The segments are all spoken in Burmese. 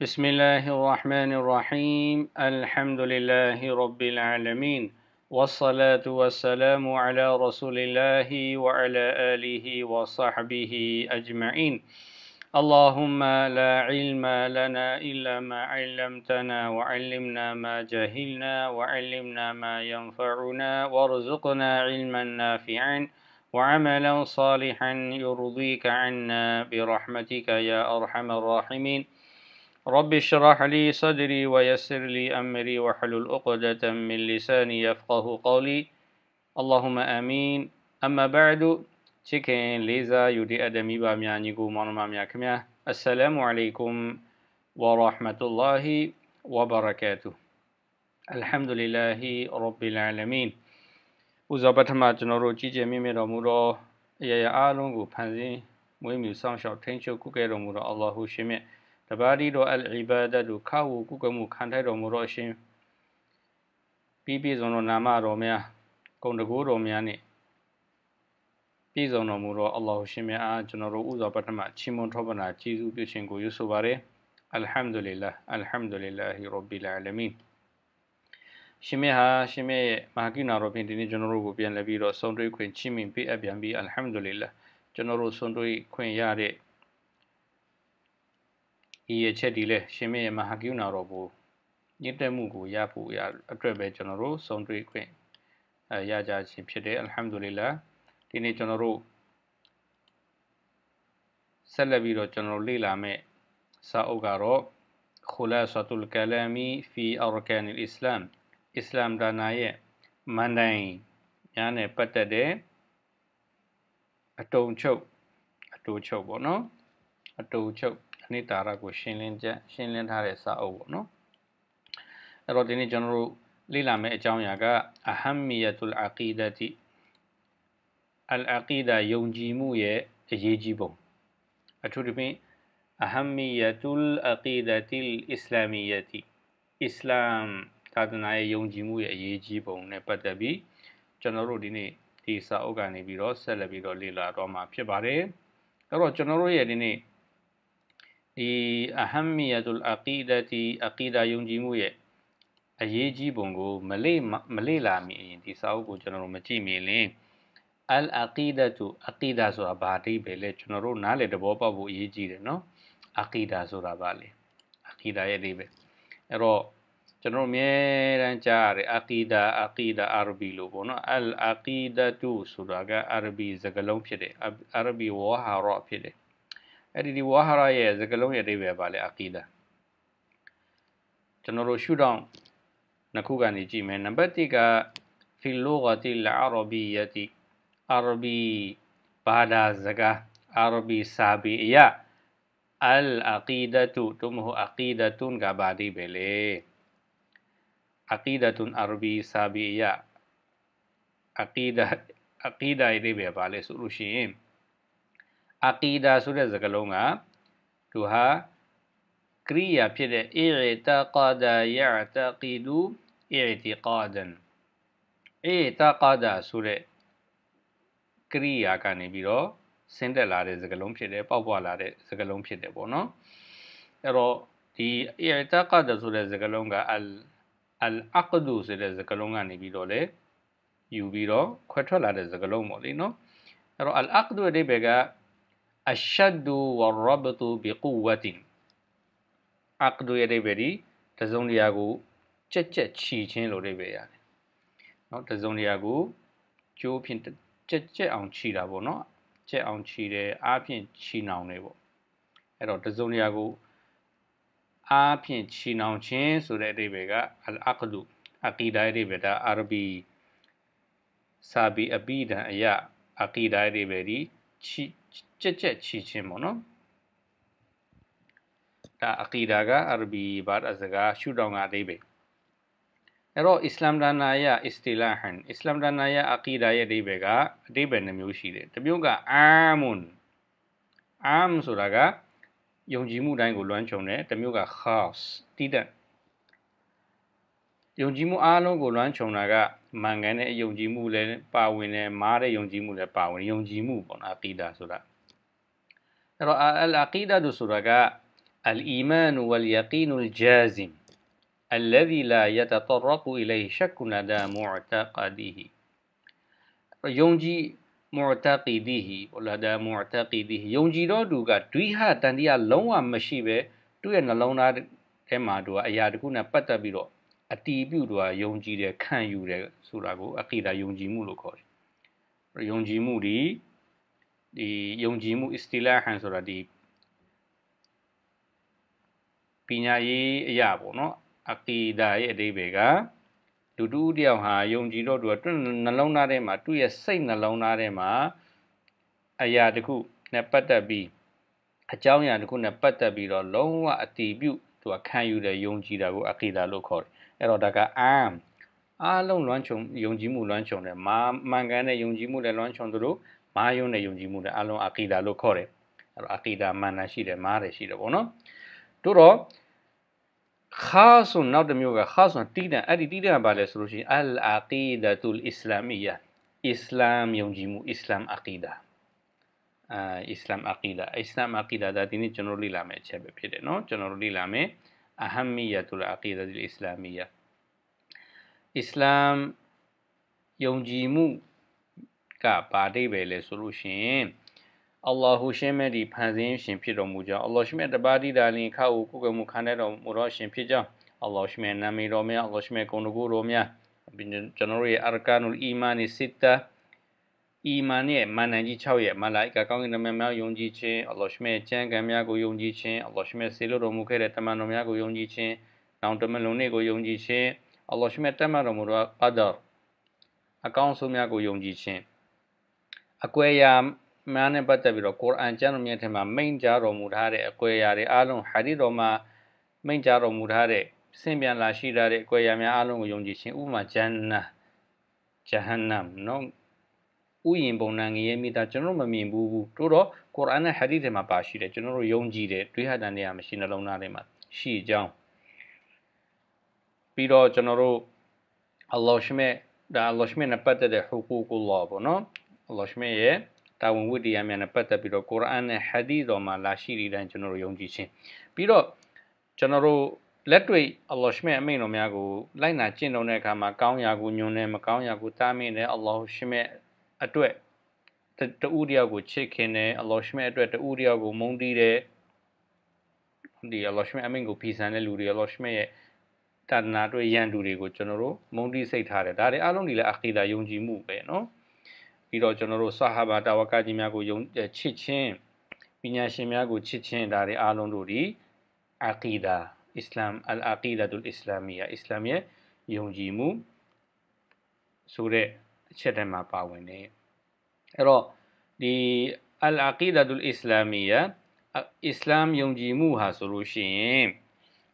بسم الله الرحمن الرحيم الحمد لله رب العالمين والصلاة والسلام على رسول الله وعلى آله وصحبه أجمعين اللهم لا علم لنا إلا ما علمتنا وعلمنا ما جهلنا وعلمنا ما ينفعنا وارزقنا علما نافعا وعملا صالحا يرضيك عنا برحمتك يا أرحم الراحمين رب اشرح لي صدري ويسر لي أمري واحلل عقدة من لساني يفقه قولي اللهم آمين أما بعد تكين ليزا يدي أدمي باميانيكو مرمى مياكميا السلام عليكم ورحمة الله وبركاته الحمد لله رب العالمين ဦးဇောပထမကျွန်တော်တို့ကြီးကျယ်မြင့်မြတ်တော်မူသောအရာရာအလုံးကိုဖန်ဆင်းမွေးမြူဆောင်ရှောက်ထိန်းချုပ်ကုခဲ့တော်မူသောအလ္လာဟူရှင်မြတ်တဘာဒီတော်အလ်အီဘာဒတ်ကိုခါဝကိုကွယ်မှုခံထိုက်တော်မူသောအရှင်ပြီးပြည့်စုံသောနာမတော်များဂုဏ်တကူတော်များနှင့်ပြည့်စုံတော်မူသောအလ္လာဟ်ရှင်မြတ်အားကျွန်တော်တို့ဥစွာပထမချီးမွမ်းထောပနာကျေးဇူးပြုခြင်းကိုယူဆိုပါရယ်အလ်ဟမ်ဒူလ illah အလ်ဟမ်ဒူလ illah ရောဘီလ်အာလမင်ရှင်မြတ်ဟာရှင်မြတ်ရဲ့မဟာကိနာတော်ဖြင့်ဒီနေ့ကျွန်တော်တို့ကိုပြန်လည်ပြီးတော့ဆုံတွေ့ခွင့်ချီးမြှင့်ပေးအပ်ပြန်ပြီးအလ်ဟမ်ဒူလ illah ကျွန်တော်တို့ဆုံတွေ့ခွင့်ရတဲ့ဤရဲ့ချက်ဒီလဲရှင်မရဲ့မဟာကရုဏာတော်ကိုညစ်တက်မှုကိုရဖို့ရအတွက်ပဲကျွန်တော်တို့ဆုံးတွေ့ခွင့်အဲရကြခြင်းဖြစ်တယ်အလ်ဟမ်ဒူလ illah ဒီနေ့ကျွန်တော်တို့ဆက်လက်ပြီးတော့ကျွန်တော်လေ့လာမယ့်စာအုပ်ကတော့ Khulasatul Kalami fi Arkan al-Islam အစ္စလာမ်ဒါနာရဲ့မန်တိုင်းညာနဲ့ပတ်သက်တဲ့အတုံချုပ်အတူချုပ်ပေါ့နော်အတူချုပ်အနှစ်သာရကိုရှင်းလင်းချက်ရှင်းလင်းထားတဲ့စာအုပ်ပေါ့နော်အဲ့တော့ဒီနေ့ကျွန်တော်တို့လေ့လာမယ့်အကြောင်းအရာကအဟမ်မီယတုလ်အကီဒတိအလ်အကီဒါယုံကြည်မှုရဲ့အရေးကြီးပုံအထူးသဖြင့်အဟမ်မီယတုလ်အကီဒတိလ်အစ္စလာမီယတိအစ္စလာမ်သာသနာရဲ့ယုံကြည်မှုရဲ့အရေးကြီးပုံနဲ့ပတ်သက်ပြီးကျွန်တော်တို့ဒီနေ့ဒီစာအုပ်ကနေပြီးတော့ဆက်လက်ပြီးတော့လေ့လာတော့မှာဖြစ်ပါတယ်အဲ့တော့ကျွန်တော်တို့ရဲ့ဒီနေ့ဒီအဟမ်မီယတုလ်အကီဒတီအကီဒါယုံကြည်မှုရဲ့အရေးကြီးပုံကိုမလေ့မလေ့လာမိရင်ဒီစာအုပ်ကိုကျွန်တော်တို့မကြည့်မိရင်အလ်အကီဒတုအကီဒါဆိုတာဘာတိပဲလဲကျွန်တော်တို့နားလေသဘောပေါက်ဖို့အရေးကြီးတယ်နော်အကီဒါဆိုတာဘာလဲအကီဒါရဲ့အဓိပ္ပာယ်အဲ့တော့ကျွန်တော်အမြဲတမ်းကြားရတယ်အကီဒါအကီဒါအာရဘီလို့ပေါ့နော်အလ်အကီဒတုဆိုတာကအရဘီစကားလုံးဖြစ်တယ်အရဘီဝါဟာရဖြစ်တယ်အဲ့ဒီဒီဝါဟာရရဲ့စကလုံးရဲ့အဓိပ္ပာယ်ပါလေအကီဒါကျွန်တော်တို့ရှုထောင့်နှစ်ခုကနေကြည့်မယ်နံပါတ်1ကဖီလိုဂတီလ်အာရဘီယတီအာရဘီဘာဒါစကားအာရဘီစာဘီယအလ်အကီဒတုတုမဟူအကီဒတုန်ကဘာဒီဘယ်လေအကီဒတုန်အာရဘီစာဘီယအကီဒအကီဒရဲ့အဓိပ္ပာယ်ပါလေဆိုလို့ရှိရင်အာကီဒါဆိုတဲ့စကားလုံးကသူဟာကရိယာဖြစ်တဲ့ i'taqada ya'taqidu i'tiqadan i'taqada ဆိုတဲ့ကရိယာကနေပြီးတော့ဆင်းသက်လာတဲ့စကားလုံးဖြစ်တယ်ပေါက်ပွားလာတဲ့စကားလုံးဖြစ်တယ်ပေါ့နော်အဲ့တော့ဒီ i'taqada ဆိုတဲ့စကားလုံးက al al aqd ဆိုတဲ့စကားလုံးကနေပြီးတော့လေယူပြီးတော့ခွဲထွက်လာတဲ့စကားလုံးပေါ့လေနော်အဲ့တော့ al aqd အဓိပ္ပာယ်က الشد والربط بقوة အကဒူရဲ့အဓိပ္ပာယ်ဒီတစုံတရာကိုကြက်ကြက်ချီခြင်းလို့အဓိပ္ပာယ်ရတယ်။နော်တစုံတရာကိုကျိုးဖြင့်ကြက်ကြက်အောင်ချီတာပေါ့နော်။ကြက်အောင်ချီတယ်အားဖြင့်ချီနှောင်တယ်ပေါ့။အဲ့တော့တစုံတရာကိုအားဖြင့်ချီနှောင်ခြင်းဆိုတဲ့အဓိပ္ပာယ်ကအကဒူအကီဒာရဲ့အဓိပ္ပာယ်ဒါအာရဘီစာဘီအဘီဒံအယအကီဒာရဲ့အဓိပ္ပာယ်ဒီချီကြက်ကြက်ချီချင်းပေါ့နော်ဒါအကီဒါကအရဘီဘာသာစကားရှုထောင့်ကအသေးပဲအဲ့တော့အစ္စလာမ်ဒါနာယအစ္စတီလာဟန်အစ္စလာမ်ဒါနာယအကီဒါရဲ့အသေးပဲကအသေးပဲနှမျိုးရှိတယ်တစ်မျိုးကအာမွန်အာမ်ဆိုတာကယုံကြည်မှုတိုင်းကိုလွှမ်းခြုံတယ်တစ်မျိုးက khas တိတက်ယုံကြည်မှုအားလုံးကိုလွှမ်းခြုံတာကမှန်ကန်တဲ့ယုံကြည်မှုလည်းပါဝင်တယ်မားတဲ့ယုံကြည်မှုလည်းပါဝင်ယုံကြည်မှုပေါ့နော်အကီဒါဆိုတာအဲ့တော့အလ်အကီဒါဆိုတာကအလ်အီမန်ဝလ်ယကီနုလ်ဂျာဇမ် الذي لا يتطرق إليه شك لدى معتقده ယုံကြည် معتقده ولدى معتقده ယုံကြည်တော့သူကဒွိဟတန်တရားလုံးဝမရှိပဲသူ့ရဲ့နှလုံးသားထဲမှာသူကအရာတစ်ခုနဲ့ပတ်သက်ပြီးတော့အတီးပြုတာယုံကြည်တယ်ခံယူတယ်ဆိုတာကိုအကီဒါယုံကြည်မှုလို့ခေါ်တယ်ယုံကြည်မှုဒီဒီယုံကြည်မှု istilahan ဆိုတာဒီပညာရေးအရာပေါ့နော်အကီဒါရဲ့အဓိပ္ပာယ်ကလူတူတယောက်ဟာယုံကြည်တော့သူကနှလုံးသားထဲမှာသူ့ရဲ့စိတ်နှလုံးသားထဲမှာအရာတစ်ခုနဲ့ပတ်သက်ပြီးအကြောင်းအရာတစ်ခုနဲ့ပတ်သက်ပြီးတော့လုံးဝအတီးပြုသူကခံယူတယ်ယုံကြည်တာကိုအကီဒါလို့ခေါ်တယ်အဲ့တော့ဒါက arm အားလုံးလွမ်းချုံယုံကြည်မှုလွမ်းချုံတယ်မာမှန်ကန်တဲ့ယုံကြည်မှုလည်းလွမ်းချုံသလိုမာယုံတဲ့ယုံကြည်မှုလည်းအားလုံးအာကီဒါလို့ခေါ်တယ်အဲ့တော့အာကီဒါမှန်တာရှိတယ်မားတယ်ရှိတယ်ပေါ့နော်တို့တော့ခါဆိုနောက်တစ်မျိုးကခါဆိုတီးတန်အဲ့ဒီတီးတန်ကဘာလဲဆိုလို့ရှိရင်အလ်အာကီဒတ်ူလ်အစ္စလာမီယာအစ္စလာမ်ယုံကြည်မှုအစ္စလာမ်အာကီဒါအာအစ္စလာမ်အာကီဒါအစ္စလာမ်အာကီဒါဒါဒီနေ့ကျွန်တော်လေ့လာမယ့်အချက်ပဲဖြစ်တယ်နော်ကျွန်တော်လေ့လာမယ့်အကီဒတ်အစ္စလာမီယာအစ္စလာမ်ယုံကြည်မှုကဘာတိပဲလဲဆိုလို့ရှိရင်အလ္လာဟူရှင်မဲ့ဒီဖန်ဆင်းရှင်ဖြစ်တော်မူကြောင်းအလ္လာရှင်မဲ့တပါတိဒါလင်ခါကိုကိုယ်ကမှုခံတဲ့တော်မူတော်ရှင်ဖြစ်ကြောင်းအလ္လာရှင်မဲ့နာမည်တော်များအလ္လာရှင်မဲ့ဂုဏ်တော်များကျွန်တော်တို့ရဲ့အာကာနူအီမာနီစစ်တာအီမန်ရဲ့မာနန်ကြီး6ရဲ့မလာအိကာကောင်းကင်နမန်များယုံကြည်ခြင်းအလ္လာဟ်ရှမေကျမ်းဂန်များကိုယုံကြည်ခြင်းအလ္လာဟ်ရှမေဆေလိုတော်မူခဲ့တဲ့တမန်တော်များကိုယုံကြည်ခြင်းနောင်တမန်လုံးတွေကိုယုံကြည်ခြင်းအလ္လာဟ်ရှမေတမန်တော်မူတော့အဒါအကောင်းဆုံးများကိုယုံကြည်ခြင်းအကွဲရာများနဲ့ပတ်သက်ပြီးတော့ကုရ်အန်ကျမ်းတော်မြတ်ထဲမှာမိန့်ကြားတော်မူထားတဲ့အကွဲရာတွေအားလုံးဟာဒီတော်မှာမိန့်ကြားတော်မူထားတဲ့ဆင့်ပြန်လာရှိထားတဲ့အကွဲရာများအားလုံးကိုယုံကြည်ခြင်းဥပမာဂျန်နာဂျဟန္နမ်နော်ဥယျင်ပုံနံငရဲ့မိသားကျွန်တော်မမြင်ဘူးဘူးတို့တော့ကုရ်အာန်နဲ့ဟာဒီသ်တွေမှာပါရှိတယ်ကျွန်တော်တို့ယုံကြည်တယ်တွေးဟတန်တွေကမရှိနှလုံးသားတွေမှာရှိကြောင်းပြီးတော့ကျွန်တော်တို့အလ္လာဟ်ရှမေဒါအလ္လာဟ်ရှမေနဲ့ပတ်သက်တဲ့ဟူကူကူလာပေါ့နော်အလ္လာဟ်ရှမေရဲ့တာဝန်ဝတ္တရားများနဲ့ပတ်သက်ပြီးတော့ကုရ်အာန်နဲ့ဟာဒီသ်တော်မှာလာရှိတဲ့ကျွန်တော်တို့ယုံကြည်ခြင်းပြီးတော့ကျွန်တော်တို့လက်တွေ့အလ္လာဟ်ရှမေအမိန့်တော်များကိုလိုက်နာကျင့်သုံးတဲ့အခါမှာကောင်းရာကိုညွန်တယ်မကောင်းရာကိုတားမြင်တယ်အလ္လာဟ်ရှမေအတွက်တူတယောက်ကိုချစ်ခင်တယ်အလောရှမဲအတွက်တူတယောက်ကို မုန်းတီးတယ်ဒီအလောရှမဲအမင်ကိုဖီဆန်တဲ့လူတွေအလောရှမဲရဲ့တာဒနာတွေရန်တူတွေကိုကျွန်တော်တို့မုန်းတီးစိတ်ထားတယ်ဒါတွေအားလုံးဒီလဲအာကီဒါယုံကြည်မှုပဲเนาะပြီးတော့ကျွန်တော်တို့ဆဟာဘာတာဝကကြီးများကိုယုံချစ်ခြင်းပညာရှင်များကိုချစ်ခြင်းဒါတွေအားလုံးတို့ဒီအာကီဒါအစ္စလာမ်အလ်အာကီဒါတုလ်အစ္စလာမီယာအစ္စလာမ်ရဲ့ယုံကြည်မှုဆိုတဲ့အချက်တိုင်းမှာပါဝင်တယ်အဲ့တော့ဒီအလ်အာကီဒတ်အစ္စလာမီယာအစ္စလာမ်ယုံကြည်မှုဟာဆိုလို့ရှိရင်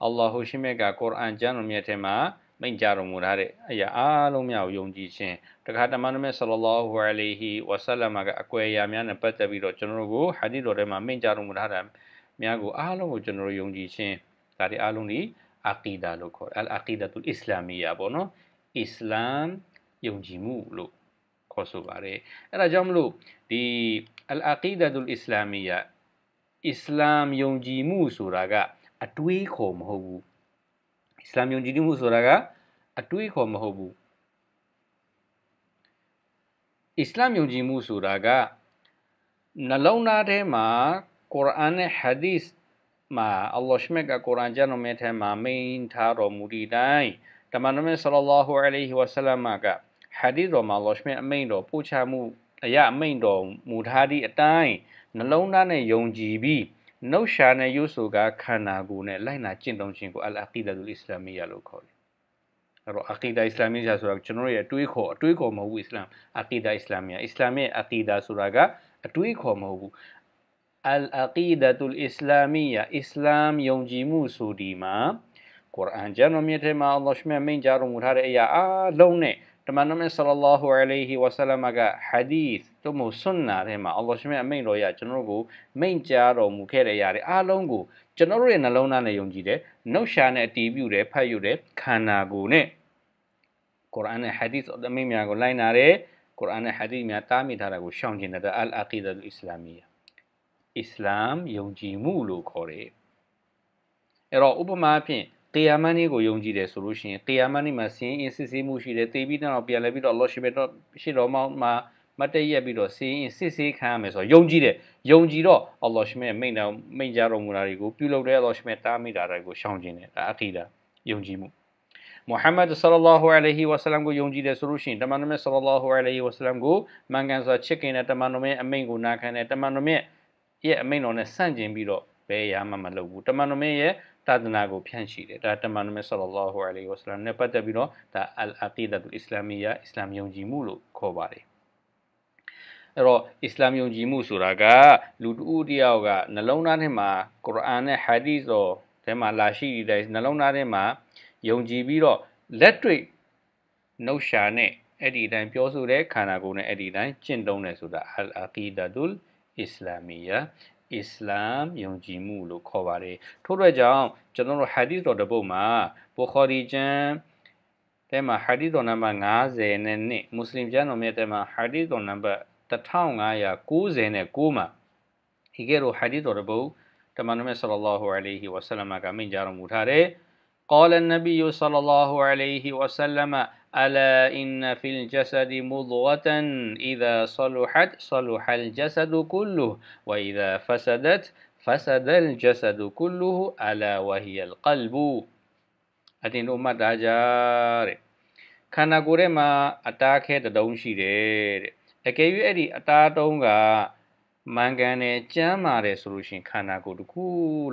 အလ္လာဟ်ရှိမြတ်ကကုရ်အာန်ကျမ်းတော်မြတ်ထဲမှာမိန့်ကြားတော်မူထားတဲ့အရာအားလုံးများကိုယုံကြည်ခြင်းတခါတမန်တော်မြတ်ဆလလောဟူအလိဟီဝဆလမ်ကအကွယ်အရာများနဲ့ပတ်သက်ပြီးတော့ကျွန်တော်တို့ကိုဟာဒီတော်ထဲမှာမိန့်ကြားတော်မူထားတာများကိုအားလုံးကိုကျွန်တော်တို့ယုံကြည်ခြင်းဒါတွေအားလုံးဒီအာကီဒါလို့ခေါ်တယ်အလ်အာကီဒတ်အစ္စလာမီယာပေါ့နော်အစ္စလာမ်ယုံကြည်မှုလို့ခေါ်ဆိုပါတယ်အဲ့ဒါကြောင့်မလို့ဒီအလ်အာကီဒတ်အစ္စလာမီယာအစ္စလာမ်ယုံကြည်မှုဆိုတာကအတွေးခေါ်မဟုတ်ဘူးအစ္စလာမ်ယုံကြည်မှုဆိုတာကအတွေးခေါ်မဟုတ်ဘူးအစ္စလာမ်ယုံကြည်မှုဆိုတာကနှလုံးသားထဲမှာကုရ်အာန်နဲ့ဟာဒီစ်မှာအလ္လာဟ်ရှမက်ကကုရ်အာန်ကျမ်းတော်မြတ်ထဲမှာမိန်ထားတော်မူဒီတိုင်းတမန်တော်မြတ်ဆလ္လာလဟူအလိုင်ဟီဝါဆလမ်ကဟာဒီတော်မှာလောရှ်မင်းအမိန်တော်ပို့ချမှုအရာအမိန်တော်မူထားသည့်အတိုင်းနှလုံးသားနဲ့ယုံကြည်ပြီးနှုတ်ရှာနဲ့ယုဆိုကခန္ဓာကိုယ်နဲ့လိုက်နာကျင့်သုံးခြင်းကိုအလ်အကီဒါတူအစ္စလာမီယာလို့ခေါ်တယ်အဲ့တော့အကီဒါအစ္စလာမီယာဆိုတာကျွန်တော်ရဲ့အတွေးခေါ်အတွေးခေါ်မဟုတ်ဘူးအစ္စလာမ်အကီဒါအစ္စလာမီယာအစ္စလာမ်ရဲ့အကီဒါဆိုတာကအတွေးခေါ်မဟုတ်ဘူးအလ်အကီဒါတူအစ္စလာမီယာအစ္စလာမ်ယုံကြည်မှုဆိုဒီမှာကုရ်အာန်ကျမ်းတော်မြတ်ထဲမှာအလ္လာဟ်ရှ်မြတ်မိန့်ကြားတော်မူထားတဲ့အရာအလုံးနဲ့တမန်တော်မြတ်ဆလ္လာဟူအလိုင်ဟီဝဆလမ်ကဟာဒီသ်တို့မို့ဆွန်နာထဲမှာအလ္လာဟ်ရှင်ရဲ့အမိန့်တော်ရကျွန်တော်တို့ကိုမိန့်ကြားတော်မူခဲ့တဲ့အရာတွေအားလုံးကိုကျွန်တော်တို့ရဲ့နှလုံးသားနဲ့ယုံကြည်တယ်။နှုတ်ရှာနဲ့အတီးပြုတယ်ဖတ်ယူတယ်ခန္ဓာကိုယ်နဲ့ကုရ်အာန်နဲ့ဟာဒီသ်အမိန့်များကိုလိုက်နာတယ်ကုရ်အာန်နဲ့ဟာဒီသ်များတားမြစ်ထားတာကိုရှောင်ကျင်တဲ့အလ်အာကီဒတ်အစ္စလာမီယာအစ္စလာမ်ယုံကြည်မှုလို့ခေါ်တယ်။အဲ့တော့ဥပမာအဖြစ်တရားမန်းကြီးကိုယုံကြည်တယ်ဆိုလို့ရှိရင်တရားမန်းကြီးမှာစင်းအင်းစစ်ဆေးမှုရှိတယ်တေးပြီးတော့ပြန်လဲပြီးတော့ lordship တော့ရှိတော်မောင်းမှာမတည့်ရက်ပြီးတော့စင်းအင်းစစ်ဆေးခံရမယ်ဆိုတော့ယုံကြည်တယ်ယုံကြည်တော့ Allah ရှင်ရဲ့မိန့်တော်မိန့်ကြားတော်မူတာတွေကိုပြုလုပ်တဲ့ Allah ရှင်ရဲ့တားမိတာတွေကိုရှောင်ကျင်တယ်ဒါအခိတာယုံကြည်မှုမုဟမ္မဒ်ဆလလာဟူအလိုင်းဝါဆလမ်ကိုယုံကြည်တယ်ဆိုလို့ရှိရင်တမန်တော်မြတ်ဆလလာဟူအလိုင်းဝါဆလမ်ကိုမန်ကန်စွာချစ်ခင်တဲ့တမန်တော်မြတ်အမိန့်ကိုနာခံတဲ့တမန်တော်မြတ်ရဲ့အမိန့်တော်နဲ့ဆန့်ကျင်ပြီးတော့ဘယ်ရာမှမလုပ်ဘူးတမန်တော်မြတ်ရဲ့သာသနာကိုဖြန့်ရှိတယ်ဒါတမန်တော်မြတ်ဆလ္လာဟူအလိုင်းဝဆလမ်နဲ့ပတ်သက်ပြီးတော့ဒါအလ်အာကီဒတ်အစ္စလာမီယာအစ္စလာမ်ယုံကြည်မှုလို့ခေါ်ပါတယ်အဲ့တော့အစ္စလာမ်ယုံကြည်မှုဆိုတာကလူတဦးတယောက်ကနှလုံးသားထဲမှာကုရ်အာန်နဲ့ဟာဒီသ်တော်ထဲမှာလာရှိတဲ့နှလုံးသားထဲမှာယုံကြည်ပြီးတော့လက်တွေ့နှုတ်ရှာနဲ့အဲ့ဒီတိုင်းပြောဆိုတဲ့ခန္ဓာကိုယ်နဲ့အဲ့ဒီတိုင်းကျင့်သုံးတယ်ဆိုတာအလ်အာကီဒတ်အစ္စလာမီယာအစ္စလာမ်ယုံကြည်မှုလို့ခေါ်ပါတယ်ထို့အတွက်ကြောင့်ကျွန်တော်တို့ဟာဒီသ်တော်တစ်ပုဒ်မှာဘူခါရီကျမ်းတဲမှာဟာဒီသ်တော်နံပါတ်90နဲ့နှစ်မွတ်စလင်ကျမ်းတော်မြတ်တဲမှာဟာဒီသ်တော်နံပါတ်1596မှာဒီကဲတော့ဟာဒီသ်တော်တစ်ပုဒ်တမန်တော်မြတ်ဆလ္လာလာဟူအလိုင်းဟီဝါဆလမ်ကမိန့်ကြားတော်မူထားတယ် قال النبي صلى الله عليه وسلم ألا إن في الجسد مضغة إذا صلحت صلح الجسد كله وإذا فسدت فسد الجسد كله ألا وهي القلب အတင်တို့မှတ်သားကြတဲ့ခန္ဓာကိုယ်ထဲမှာအတားခဲတတုံးရှိတယ်တဲ့အကယ်၍အဲ့ဒီအတားတုံးကမှန်ကန်တယ်ကျမ်းမာတယ်ဆိုလို့ရှိရင်ခန္ဓာကိုယ်တစ်ခု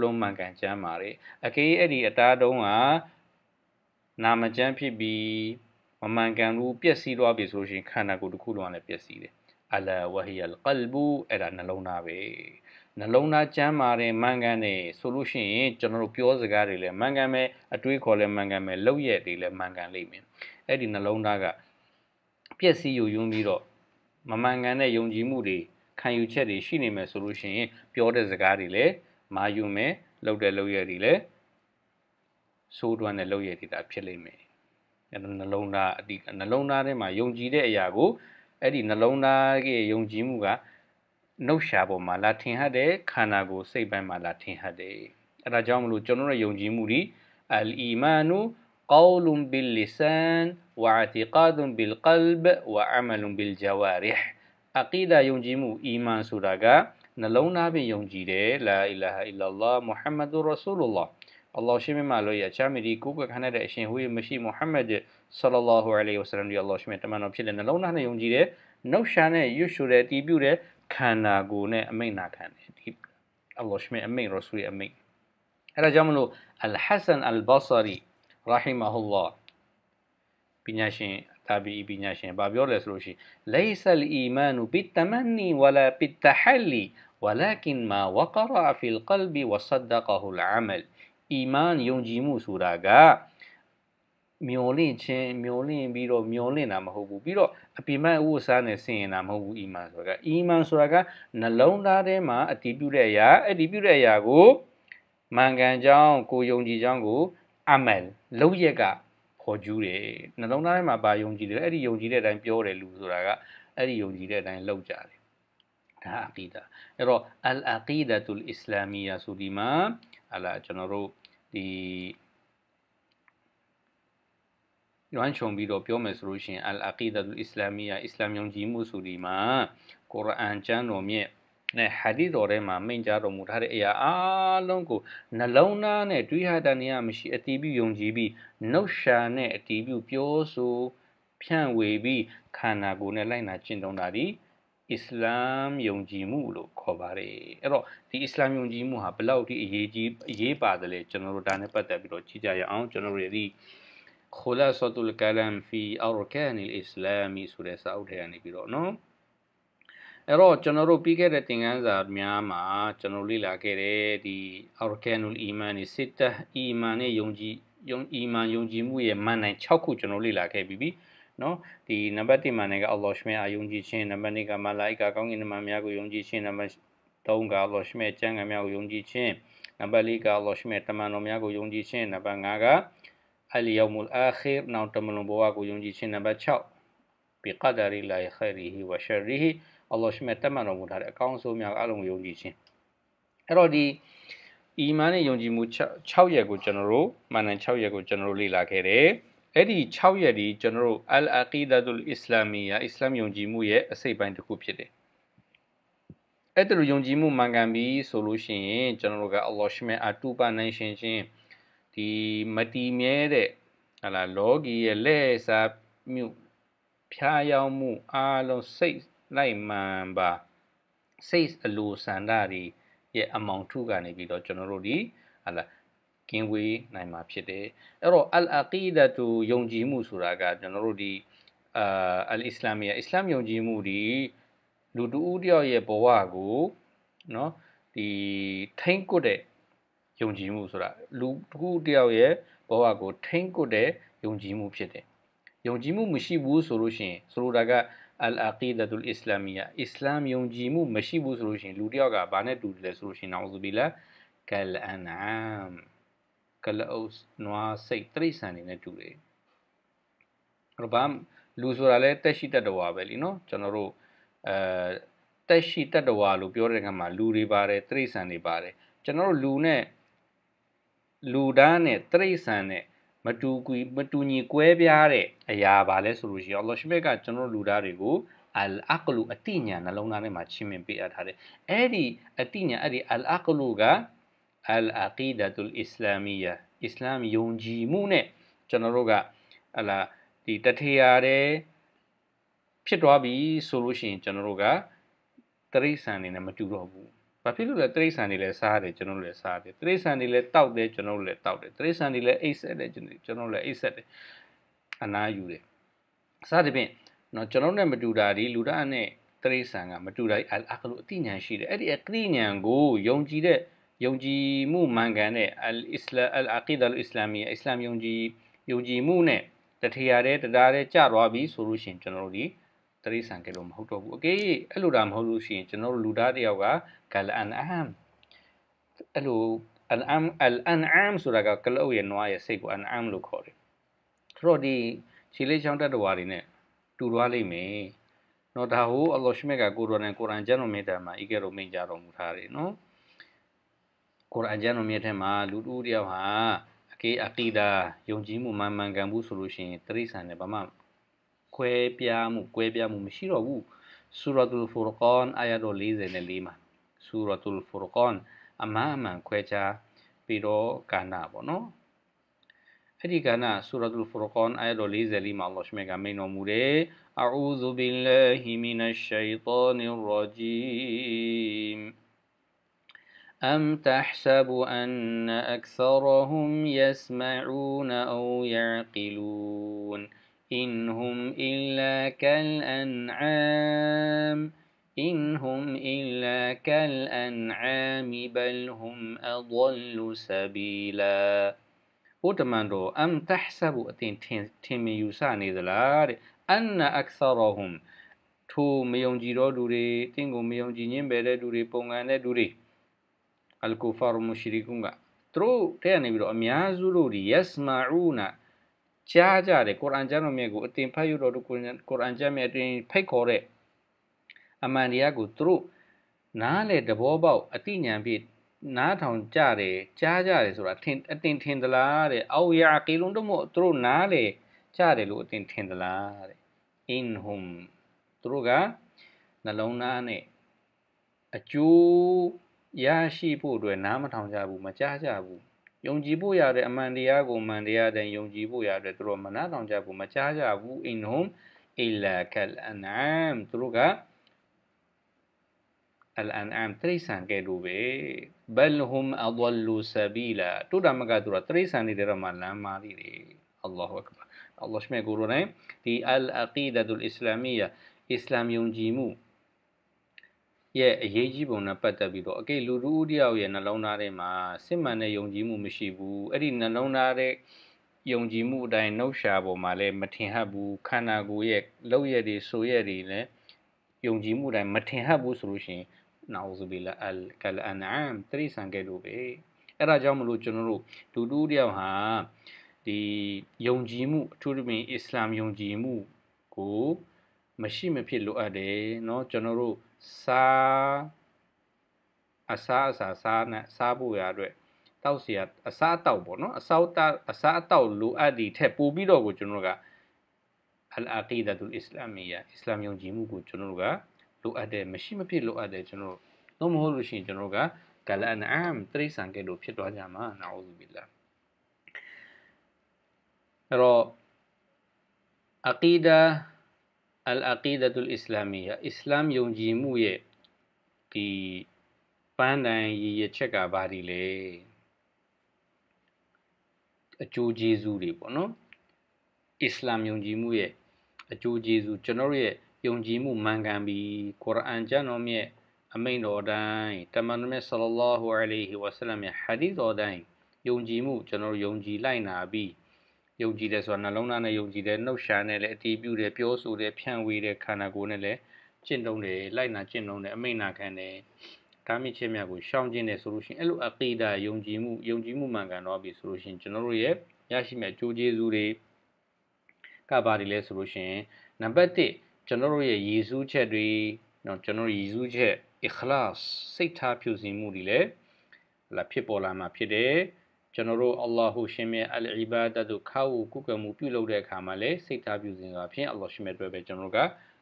လုံးမှန်ကန်ကျမ်းမာတယ်အကယ်၍အဲ့ဒီအတားတုံးကနာမကျမ်းဖြစ်ပြီးမမှန်ကန်ဘူးပျက်စီးသွားပြီဆိုရှင်ခန္ဓာကိုယ်တစ်ခုလုံးကလည်းပျက်စီးတယ်အလာဝဟီယလ်ကလ်ဘူအဲ့ဒါနှလုံးသားပဲနှလုံးသားကျမ်းမာတယ်မှန်ကန်တယ်ဆိုလို့ရှိရင်ကျွန်တော်တို့ပြောစကားတွေလည်းမှန်ကန်မယ်အတွေးခေါ်လည်းမှန်ကန်မယ်လုပ်ရက်တွေလည်းမှန်ကန်လိမ့်မယ်အဲ့ဒီနှလုံးသားကပျက်စီးယုံယွင်းပြီးတော့မမှန်ကန်တဲ့ယုံကြည်မှုတွေခံယူချက်တွေရှိနေမယ်ဆိုလို့ရှိရင်ပြောတဲ့စကားတွေလည်းမာယူမယ်လုပ်တဲ့လုပ်ရက်တွေလည်းဆိုးတွန်းတဲ့လုပ်ရက်တွေဒါဖြစ်လိမ့်မယ်နှလုံးသားအတိနှလုံးသားထဲမှာယုံကြည်တဲ့အရာကိုအဲ့ဒီနှလုံးသားရဲ့ယုံကြည်မှုကနှုတ်ရှာပေါ်မှာလာထင်ဟတ်တယ်ခန္ဓာကိုယ်စိတ်ပိုင်းမှာလာထင်ဟတ်တယ်အဲ့ဒါကြောင့်မလို့ကျွန်တော်ရဲ့ယုံကြည်မှုဒီအလ်အီမာနူကောလုမ်ဘီလီဆန်ဝါတီကာဒွန်ဘီလ်ကလ်ဘဝအမလုမ်ဘီလ်ဂျဝါရီဟ်အကီဒါယုံကြည်မှုအီမန်ဆိုတာကနှလုံးသားဖြင့်ယုံကြည်တယ်လာအီလာဟာအီလာလာမုဟမ္မဒူရာဆူလူလာဟ် الله شمي معلوية شامي ريكو بك هنا رأيشين هو مشي محمد صلى الله عليه وسلم دي الله شمي تمانا بشلنا لو نحن يونجيره نو شانه يشوره تيبيوره كاناغونه أمين ناكانه الله شمي أمين رسول أمين هذا جمله الحسن البصري رحمه الله بناشين تابعي بناشين باب يورلا سلوشي ليس الإيمان بالتمني ولا بالتحلي ولكن ما وقر في القلب وصدقه العمل အီမန်ယုံကြည်မှုဆိုတာကမျောလင့်ခြင်းမျောလင့်ပြီးတော့မျောလင့်တာမဟုတ်ဘူးပြီးတော့အပြိမတ်ဥစ္စာနဲ့ဆင်ရင်တာမဟုတ်ဘူးအီမန်ဆိုတာကအီမန်ဆိုတာကနှလုံးသားထဲမှာအတည်ပြုတဲ့အရာအတည်ပြုတဲ့အရာကိုမန်ကန်ကြောင်းကိုယုံကြည်ကြောင်းကိုအမယ်လောက်ရက်ကခေါ်ကျူးတယ်နှလုံးသားထဲမှာပါယုံကြည်တယ်အဲ့ဒီယုံကြည်တဲ့အတိုင်းပြောတယ်လူဆိုတာကအဲ့ဒီယုံကြည်တဲ့အတိုင်းလောက်ကြတယ်ဒါအကီဒါအဲ့တော့အလ်အကီဒတ်အစ္စလာမီယာဆိုဒီမှာအလာကျွန်တော်တို့ဒီလွမ်းခြုံပြီးတော့ပြောမယ်ဆိုလို့ရှိရင်အလ်အကီဒတ်အစ္စလာမီယာအစ္စလာမ်ယုံကြည်မှုဆိုဒီမှာကုရ်အာန်ကျမ်းတော်မြတ်နဲ့ဟာဒီတော်ထဲမှာမိန့်ကြားတော်မူထားတဲ့အရာအလုံးကိုနှလုံးသားနဲ့တွေးဟတန်နေရမရှိအတီးပြုယုံကြည်ပြီးနှုတ်ရှာနဲ့အတီးပြုပြောဆိုဖြန့်ဝေပြီးခန္ဓာကိုယ်နဲ့လိုက်နာကျင့်သုံးတာသည်အစ္စလာမ်ယုံကြည်မှုလို့ခေါ်ပါတယ်အဲ့တော့ဒီအစ္စလာမ်ယုံကြည်မှုဟာဘလောက်ထိအရေးကြီးအရေးပါတယ်လဲကျွန်တော်တို့ဒါနဲ့ပတ်သက်ပြီးတော့ကြည့်ကြရအောင်ကျွန်တော်တို့ဒီ خلاصة الكلام في أركان الإسلام ဆိုတဲ့စာအုပ်ထဲကနေပြီးတော့เนาะအဲ့တော့ကျွန်တော်တို့ပြီးခဲ့တဲ့သင်ခန်းစာများမှာကျွန်တော်လေ့လာခဲ့တဲ့ဒီ Arkanul Iman နဲ့ Sittah Iman နဲ့ယုံကြည်ယုံ Iman ယုံကြည်မှုရဲ့မန်နိုင်6ခုကျွန်တော်လေ့လာခဲ့ပြီးပြီ။နော်ဒီနံပါတ်1မှာနေကအလ္လာဟ်ရှင်အယုံကြည်ခြင်းနံပါတ်2ကမလာအိကာကောင်းကင်နမများကိုယုံကြည်ခြင်းနံပါတ်3ကအလ္လာဟ်ရှင်ကျမ်းဂန်များကိုယုံကြည်ခြင်းနံပါတ်4ကအလ္လာဟ်ရှင်တမန်တော်များကိုယုံကြည်ခြင်းနံပါတ်5ကအလ်ယောမူလ်အာခီရ်နောက်တမန်တော်ဘဝကိုယုံကြည်ခြင်းနံပါတ်6ဘီကဒါရီလာခိုင်ရီဟီဝရှရီဟီအလ္လာဟ်ရှင်တမန်တော်မူထားတဲ့အကောင်းဆုံးများအလုံးယုံကြည်ခြင်းအဲ့တော့ဒီအီမန်နဲ့ယုံကြည်မှု6ရက်ကိုကျွန်တော်တို့မာနန်6ရက်ကိုကျွန်တော်တို့လေ့လာခဲ့တယ်။အဲ့ဒီ6ရက်ဒီကျွန်တော်တို့ al aqidatul islamiyya အစ္စလမ်ယုံကြည်မှုရဲ့အစိတ်ပိုင်းတစ်ခုဖြစ်တယ်အဲ့ဒါလိုယုံကြည်မှုမှန်ကန်ပြီဆိုလို့ရှိရင်ကျွန်တော်တို့ကအလ္လာဟ်ရှင်အတူပါနိုင်ရှင်ချင်းဒီမတီမြဲတဲ့ဟလာလောကီရဲ့လက်စားမြုဖျားယောင်းမှုအားလုံးစိတ်လိုက်မှန်ပါစိတ်အလိုဆန္ဒတွေရဲ့အမောင်ထုကနေပြီးတော့ကျွန်တော်တို့ဒီဟလာကင်းဝေးနိုင်မှာဖြစ်တယ်အဲ့တော့အလ်အကီဒတူယုံကြည်မှုဆိုတာကကျွန်တော်တို့ဒီအာအလ်အစ္စလာမီယာအစ္စလာမ်ယုံကြည်မှုဒီလူတူဦးတယောက်ရဲ့ဘဝကိုနော်ဒီထိမ့်ကွတဲ့ယုံကြည်မှုဆိုတာလူတူဦးတယောက်ရဲ့ဘဝကိုထိမ့်ကွတဲ့ယုံကြည်မှုဖြစ်တယ်ယုံကြည်မှုမရှိဘူးဆိုလို့ရှိရင်ဆိုလိုတာကအလ်အာကီဒတူလ်အစ္စလာမီယာအစ္စလာမ်ယုံကြည်မှုမရှိဘူးဆိုလို့ရှိရင်လူတယောက်ကဘာနဲ့တူတယ်လဲဆိုလို့ရှိရင်အောင်ဆိုပြီးလားကလ်အန်အမ်ဂလအုပ်နွားစိတ်တိရစ္ဆာန်တွေနဲ့တူတယ်အဲ့တော့ဘာလူဆိုတာလဲတက်ရှိတတ္တဝါပဲလीเนาะကျွန်တော်တို့အဲတက်ရှိတတ္တဝါလို့ပြောတဲ့ကမှာလူတွေပါတယ်တိရစ္ဆာန်တွေပါတယ်ကျွန်တော်တို့လူနဲ့လူဒန်းနဲ့တိရစ္ဆာန်နဲ့မတူကွီမတူညီကွဲပြားတဲ့အရာပါလဲဆိုလို့ရှိရင်အလ္လာဟ်ရှိမေကကျွန်တော်လူသားတွေကိုအလ်အကလူအတိညာနှလုံးသားထဲမှာချင်းမြင်ပေးအပ်ထားတယ်။အဲ့ဒီအတိညာအဲ့ဒီအလ်အကလူကအလ်အကီဒတ်အစ္စလာမီယာအစ္စလာမ်ယုံကြည်မှုနဲ့ကျွန်တော်တို့ကအလာဒီတထေရာတဲ့ဖြစ်သွားပြီဆိုလို့ရှိရင်ကျွန်တော်တို့ကတရိษံနေနဲ့မတူတော့ဘူးဘာဖြစ်လို့လဲတရိษံနေလဲစားတယ်ကျွန်တော်တို့လည်းစားတယ်တရိษံနေလဲတောက်တယ်ကျွန်တော်တို့လည်းတောက်တယ်တရိษံနေလဲအိတ်ဆက်တယ်ကျွန်တော်တို့လည်းအိတ်ဆက်တယ်အနာယူတယ်စသဖြင့်เนาะကျွန်တော်တို့နဲ့မတူတာဒီလူသားနဲ့တရိษံကမတူတာအလ်အကလုအတိညာရှိတယ်အဲ့ဒီအတိညာကိုယုံကြည်တဲ့ယုံကြည်မှုမှန်ကန်တဲ့အစ္စလာမ်အလ်အာကီဒါအစ္စလာမီအစ္စလာမ်ယုံကြည်ယုံကြည်မှုနဲ့တထေရတဲ့တရားတဲ့ကြသွားပြီဆိုလို့ရှိရင်ကျွန်တော်တို့ဒီတရိษံကလေးမဟုတ်တော့ဘူးအကေးအဲ့လိုတာမဟုတ်လို့ရှိရင်ကျွန်တော်တို့လူသားတယောက်ကဂလန်အမ်အဲ့လိုအန်အမ်အလ်အန်အမ်ဆိုတာကကလောက်ရဲ့နွားရဲ့စိတ်ကိုအန်အမ်လို့ခေါ်တယ်ဆိုတော့ဒီခြေလေးချောင်းတက်တော်ဝါတွေနဲ့တူသွားလိမ့်မယ်နော်ဒါဟိုအလ္လာဟ်ရှမေကကိုရ်အာန်ကိုရ်အာန်ကျမ်းတော်မြတ်တာမှာဤကဲ့သို့မိန့်ကြားတော်မူထားတယ်နော်ကုရ်အာန်ကျမ်းတော်မြတ်ထဲမှာလူတူတယောက်ဟာအကေအကီဒါယုံကြည်မှုမှန်မှန်ကန်မှုဆိုလို့ရှိရင်တရိษံနဲ့ဘာမှခွဲပြားမှုကွဲပြားမှုမရှိတော့ဘူးဆူရတ်တူလ်ဖူရ်ကွန်အာယာတော်44မှာဆူရတ်တူလ်ဖူရ်ကွန်အမှန်အမှန်ခွဲခြားပြီးတော့ကာနာပေါ့နော်အဲ့ဒီကနာဆူရတ်လ်ဖူရ်ကွန်အာယာတော်44မှာအလ္လာဟ်ရှမေကမိန်တော်မူတယ်အာအူဇူဘီလာဟီမီနရှ်ရှိုင်တာနီရ်ရာဂျီမ် أم تحسب أن أكثرهم يسمعون أو يعقلون إن هم إلا كالأنعام إن هم إلا كالأنعام بل هم أضل سبيلا ဥတမန်တော်အမ်တဟ်ဆဘူအတင်ထင်မြင်ယူဆနေသလားတဲ့အန်နာအက္ဆာရဟွမ်ထိုမယုံကြည်တော်သူတွေတင့်ကိုမယုံကြည်ခြင်းပဲတဲ့သူတွေပုံကန်တဲ့သူတွေအလ်ကူဖာရ်မူရှရီကွန်ကသူတို့တဲ့ကနေပြီးတော့အများစုတို့ဒီ yasma'una ကြားကြတယ်ကုရ်အာန်ကျမ်းတော်မြတ်ကိုအတင်ဖတ်ရတော်တို့ကုရ်အာန်ကျမ်းမြတ်အတင်ဖိတ်ခေါ်တဲ့အမှန်တရားကိုသူတို့နားလေတဘောပေါက်အတိညာပြည့်နားထောင်ကြတယ်ကြားကြတယ်ဆိုတာထင်အတင်ထင်သလားတဲ့အောက်ရာကီလုံးတို့မို့သူတို့နားလေကြားတယ်လို့အတင်ထင်သလားတဲ့အင်ဟွမ်သူတို့ကနှလုံးသားနဲ့အကျိုးရရှိဖို့အတွက်နားမထောင်ကြဘူးမကြားကြဘူးယုံကြည်ဖို့ရတဲ့အမှန်တရားကိုမှန်တရားတဲ့ယုံကြည်ဖို့ရတဲ့သူတို့မနားထောင်ကြဘူးမကြားကြဘူး in home illa kal anam သူတို့က al anam တိရစ္ဆာန်ကဲလိုပဲ bal hum adallu sabila တို့တမကသူတို့တိရစ္ဆာန်တွေတော့မှလမ်းမားသေးတယ် Allahu akbar Allah ရှမေကိုရိုနိုင်ဒီ al aqidatu al islamiyya အစ္စလာမ်ယုံကြည်မှုရဲ့အရေးကြီးပုံနဲ့ပတ်သက်ပြီးတော့အကိလူလူဦးတယောက်ရဲ့နှလုံးသားထဲမှာစစ်မှန်တဲ့ယုံကြည်မှုမရှိဘူးအဲ့ဒီနှလုံးသားတဲ့ယုံကြည်မှုအတိုင်းနှုတ်ရှာပေါ်မှာလည်းမထင်ဟပ်ဘူးခန္ဓာကိုယ်ရဲ့လောက်ရည်တွေဆိုရည်တွေလည်းယုံကြည်မှုအတိုင်းမထင်ဟပ်ဘူးဆိုလို့ရှိရင်နာအူဇူဘီလာအလ်ကလအန်အမ်တရိစံကဲလို့ပဲအဲ့ဒါကြောင့်မလို့ကျွန်တော်တို့လူတူတယောက်ဟာဒီယုံကြည်မှုအထူးသဖြင့်အစ္စလာမ်ယုံကြည်မှုကိုမရှိမဖြစ်လိုအပ်တယ်เนาะကျွန်တော်တို့စားအစားအစာစားနဲ့စားဖို့ရအတွက်တောက်เสียအစားအတောက်ပေါ့နော်အစားအစားအတောက်လိုအပ်သည်ထက်ပိုပြီးတော့ကိုကျွန်တော်တို့ကအလ်အာကီဒတ်အစ္စလာမီယာအစ္စလာမ်ယုံကြည်မှုကိုကျွန်တော်တို့ကလိုအပ်တယ်မရှိမဖြစ်လိုအပ်တယ်ကျွန်တော်တို့မဟုတ်လို့ရှိရင်ကျွန်တော်တို့ကကလန်အမ်တရိစံကဲလို့ဖြစ်သွားကြမှာနာအူဇူဘီလာအဲ့တော့အကီဒါအလ်အကီဒတ်အစ္စလာမီယာအစ္စလာမ်ယုံကြည်မှုရဲ့ဒီပန်းတိုင်ရည်ရချက်ကဘာဒီလဲအကျိုးကျေးဇူးတွေပေါ့နော်အစ္စလာမ်ယုံကြည်မှုရဲ့အကျိုးကျေးဇူးကျွန်တော်ရဲ့ယုံကြည်မှုမှန်ကန်ပြီးကုရ်အာန်ကျမ်းတော်မြတ်အမိန်တော်တိုင်းတမန်တော်မြတ်ဆလ္လာဟူအလိုင်ဟီဝါဆလမ်ရဲ့ဟာဒီသ်တော်တိုင်းယုံကြည်မှုကျွန်တော်ယုံကြည်လိုက်နာပြီးယုံကြည်တယ်ဆိုတာနှလုံးသားနဲ့ယုံကြည်တယ်နှုတ်ရှာနဲ့လည်းအတီးပြုတယ်ပြောဆိုတယ်ဖြန့်ဝေတယ်ခန္ဓာကိုယ်နဲ့လည်းကျင့်သုံးတယ်လိုက်နာကျင့်သုံးတယ်အမိန့်နာခံတယ်ဒါမြင့်ချင်းမြတ်ကိုရှောင်ကျင်တယ်ဆိုလို့ရှိရင်အဲ့လိုအကိဒါယုံကြည်မှုယုံကြည်မှုမှန်ကန်တော့ပြီဆိုလို့ရှိရင်ကျွန်တော်တို့ရဲ့ရရှိမဲ့ကြိုးကျေးဇူးတွေကဘာတွေလဲဆိုလို့ရှိရင်နံပါတ်1ကျွန်တော်တို့ရဲ့ရည်စူးချက်တွေเนาะကျွန်တော်ရည်စူးချက် ikhlas စိတ်ထားဖြူစင်မှုတွေလည်းလာဖြစ်ပေါ်လာမှာဖြစ်တယ်။ကျွန်တော်တို့အလ္လာဟူရှင်မြတ်အလ်အီဘာဒတ်တို့ခါဝူကုကမှုပြုလုပ်တဲ့အခါမှာလည်းစိတ်ထားပြုစဉ်စွာဖြင့်အလ္လာဟ်ရှင်မြတ်တွေ့ပဲကျွန်တော်က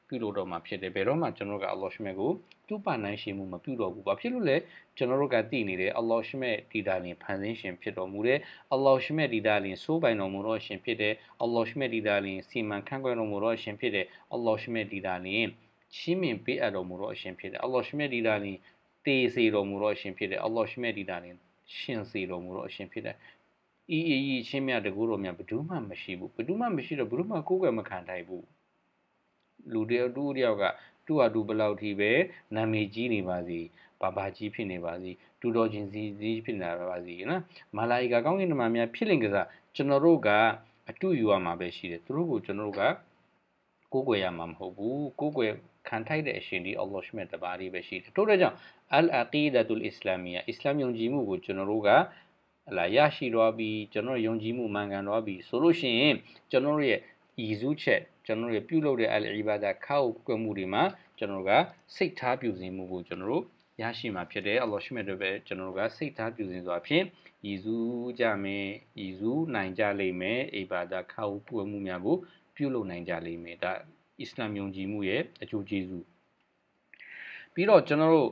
ပြုလုပ်တော့မှာဖြစ်တယ်ဘယ်တော့မှကျွန်တော်ကအလ္လာဟ်ရှင်မြတ်ကိုတူပနိုင်ရှင်မှုမပြုတော့ဘူးဘာဖြစ်လို့လဲကျွန်တော်တို့ကသိနေတယ်အလ္လာဟ်ရှင်မြတ်ဒီတာလင်ဖန်ဆင်းရှင်ဖြစ်တော်မူတဲ့အလ္လာဟ်ရှင်မြတ်ဒီတာလင်စိုးပိုင်တော်မူတော့ရှင်ဖြစ်တဲ့အလ္လာဟ်ရှင်မြတ်ဒီတာလင်စီမံခန့်ခွဲတော်မူတော့ရှင်ဖြစ်တဲ့အလ္လာဟ်ရှင်မြတ်ဒီတာလင်ချင်းမြင်ပေးအပ်တော်မူတော့အရှင်ဖြစ်တယ်အလ္လာဟ်ရှင်မြတ်ဒီတာလင်တေစေတော်မူတော့အရှင်ဖြစ်တယ်အလ္လာဟ်ရှင်မြတ်ဒီတာလင်ရှင်စေတော်မူသောအရှင်ဖြစ်တယ်။ဤဤဤချင်းမြတ်တကူတော်မြတ်ဘဒုမှမရှိဘူး။ဘဒုမှမရှိတော့ဘဒုမှကိုယ်ကမခံနိုင်ဘူး။လူတယောက်တူတယောက်ကတူအတူဘလောက်ထိပဲနာမည်ကြီးနေပါစေဘာဘာကြီးဖြစ်နေပါစေတူတော်ချင်းစီစီဖြစ်နေပါစေနော်မာလာယီကာကောင်းကင်ဓမ္မများဖြစ်လင်ကစားကျွန်တော်တို့ကအတူယူရမှာပဲရှိတယ်သူတို့ကိုကျွန်တော်တို့ကကိုးကွယ်ရမှာမဟုတ်ဘူးကိုးကွယ်ခံထိုက်တဲ့အရှင်ဒီအလ္လာဟ်ရှမြတ်တပါးလေးပဲရှိတယ်ထို့တဲ့ကြောင့်အလ်အကီဒတ်ုလ်အစ္စလာမီယာအစ္စလာမ်ယုံကြည်မှုကိုကျွန်တော်တို့ကလာရရှိတော့ပြီးကျွန်တော်ယုံကြည်မှုမှန်ကန်တော့ပြီးဆိုလို့ရှိရင်ကျွန်တော်ရဲ့ဤစုချက် ကျွန်တော်ရဲ့ပြုလုပ်တဲ့အလ်အီဘာဒခောက်ကွမှုတွေမှာကျွန်တော်ကစိတ်ထားပြုစဉ်မှုကိုကျွန်တော်တို့ရရှိမှာဖြစ်တယ်အလ္လာဟ်ရှမြတ်တို့ပဲကျွန်တော်တို့ကစိတ်ထားပြုစဉ်ဆိုတာဖြင့်ဤစုကြမယ်ဤစုနိုင်ကြလိမ့်မယ်အီဘာဒခောက်ကွမှုများကိုပြုလုပ်နိုင်ကြလိမ့်မယ်ဒါအစ္စလာမ်ယုံကြည်မှုရဲ့အကျိုးကျေးဇူးပြီးတော့ကျွန်တော်တို့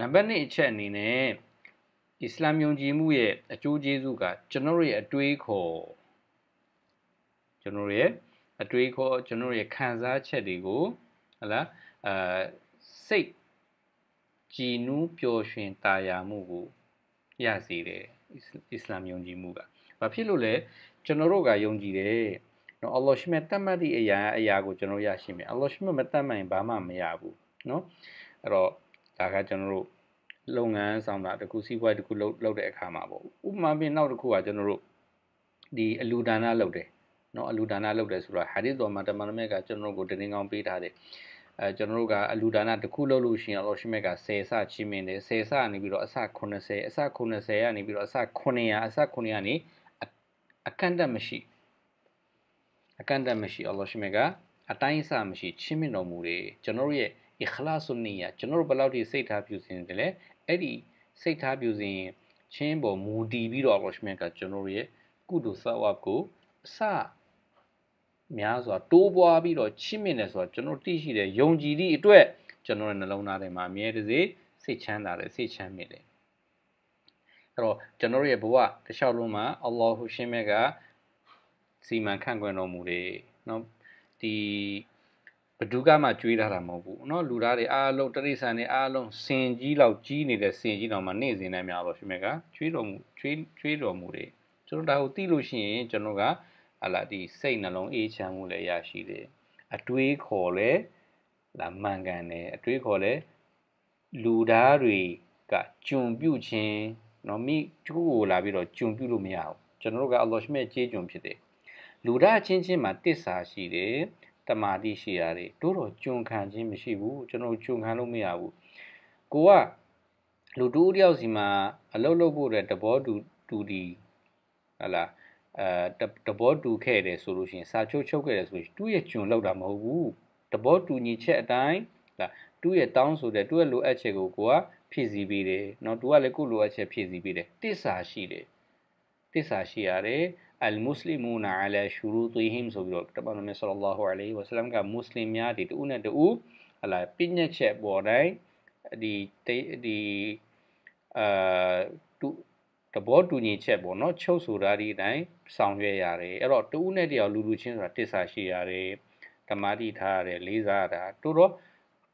နံပါတ်1အချက်အနေနဲ့အစ္စလာမ်ယုံကြည်မှုရဲ့အကျိုးကျေးဇူးကကျွန်တော်ရဲ့အတွေးခေါ်ကျွန်တော်ရဲ့အတွေးခေါ်ကျွန်တော်ရဲ့ခံစားချက်တွေကိုဟလားအာစိတ်ကြည်နူးပျော်ရွှင်တာယာမှုကိုရစေတယ်အစ္စလာမ်ယုံကြည်မှုကဘာဖြစ်လို့လဲကျွန်တော်တို့ကယုံကြည်တယ်နော်အလ္လာဟ်ရှိမဲ့တတ်မှတ်သည့်အရာအရာကိုကျွန်တော်ရရှိမယ်အလ္လာဟ်ရှိမဲ့မတတ်မှတ်ရင်ဘာမှမရဘူးနော်အဲ့တော့ဒါကကျွန်တော်တို့လုပ်ငန်းဆောင်တာတကူစီးပွားတကူလုပ်လုပ်တဲ့အခါမှာပေါ့ဥပမာပြင်နောက်တစ်ခုကကျွန်တော်တို့ဒီအလူဒါနလုပ်တယ်နော်အလူဒါနလုပ်တယ်ဆိုတော့ဟာဒီသ်တော်မှာတမန်တော်မြတ်ကကျွန်တော်တို့ကိုတရင်ကောင်းပေးထားတယ်အဲကျွန်တော်တို့ကအလူဒါနတစ်ခုလုပ်လို့ရှိရင်အလ္လာဟ်ရှိမဲ့က10ဆချီးမင်တယ်10ဆကနေပြီးတော့အဆ80အဆ90ကနေပြီးတော့အဆ900အဆ900ကနေအကန့်တတ်မရှိဘူးအကန့်အသတ်မရှိအလ္လာဟ်ရှိမဲ့ကအတိုင်းအဆမရှိ ချင်းမြင့်တော်မူတယ်ကျွန်တော်ရဲ့ ikhlas နိယကျွန်တော်ဘယ်လောက်ထိစိတ်ထားပြုစင်တယ်လဲအဲ့ဒီစိတ်ထားပြုစင်ချင်းပေါ်မူတည်ပြီးတော့အလ္လာဟ်ရှိမဲ့ကကျွန်တော်ရဲ့ကုသိုလ်ဆဝါကိုအစများစွာတိုးပွားပြီးတော့ချင်းမြင့်တယ်ဆိုတော့ကျွန်တော်သိရှိတယ်ယုံကြည်သည့်အတွက်ကျွန်တော်ရဲ့နှလုံးသားထဲမှာအမြဲတစေစိတ်ချမ်းသာတယ်စိတ်ချမ်းမြေ့တယ်အဲ့တော့ကျွန်တော်ရဲ့ဘဝတစ်လျှောက်လုံးမှာအလ္လာဟ်ရှင်မြတ်ကစီမံခန့်ခွဲတော်မူတယ်เนาะဒီဘဒုကမှကြွေးထားတာမဟုတ်ဘူးเนาะလူသားတွေအားလုံးတရိษံတွေအားလုံးစင်ကြီးလောက်ကြီးနေတဲ့စင်ကြီးတော်မှာနေ့စဉ်နဲ့များပါဖြစ်မဲ့ကကြွေးတော်မူကြွေးကြွေးတော်မူတယ်ကျွန်တော်ဒါကိုသိလို့ရှိရင်ကျွန်တော်ကဟာလာဒီစိတ်နှလုံးအေးချမ်းမှုလည်းရရှိတယ်အတွေးခေါ်လဲလာမှန်ကန်တယ်အတွေးခေါ်လဲလူသားတွေကကြုံပြုတ်ခြင်းเนาะမိကျိုးကိုလာပြီးတော့ကြုံပြုတ်လို့မရဘူးကျွန်တော်တို့ကအလ္လာဟ်ရှင်ရဲ့ကြေးကြုံဖြစ်တယ်လူရအချင်းချင်းမှာတစ္ဆာရှိတယ်တမာတိရှိရတယ်တို့တော့ကြုံခံခြင်းမရှိဘူးကျွန်တော်ကြုံခံလို့မရဘူးကိုကလူတူတယောက်စီမှာအလုပ်လုပ်ဖို့တဲ့တဘောတူတူဒီဟလာအဲတဘောတူခဲ့တယ်ဆိုလို့ရှိရင်စာချုပ်ချုပ်ခဲ့တယ်ဆိုရင်သူ့ရဲ့ကျွန်လောက်တာမဟုတ်ဘူးတဘောတူညီချက်အတိုင်းလာသူ့ရဲ့တောင်းဆိုတဲ့သူ့ရဲ့လိုအပ်ချက်ကိုကိုကဖြည့်ဆည်းပေးတယ်เนาะသူကလည်းကိုလိုအပ်ချက်ဖြည့်ဆည်းပေးတယ်တစ္ဆာရှိတယ်တစ္ဆာရှိရတယ်အလ်မုစလီမူနာအလာရှူရူတီဟင်ဆိုပြီးတော့တပန်တော်မြတ်ဆလ္လာဟူအလိုင်ဝဆလမ်ကမွတ်စလင်များဒီတူနဲ့တူဟလာပြည့်ညက်ချက်ပေါ်တိုင်းဒီဒီအာတူတဘောတူညီချက်ပေါ့နော်ချုပ်ဆိုတာဒီအတိုင်းဆောင်ရွက်ရတယ်အဲ့တော့တူနဲ့တယောက်လူလူချင်းဆိုတာတစ္ဆာရှိရတယ်ဓမ္မတိထားရတယ်လေးစားတာတို့တော့ဘ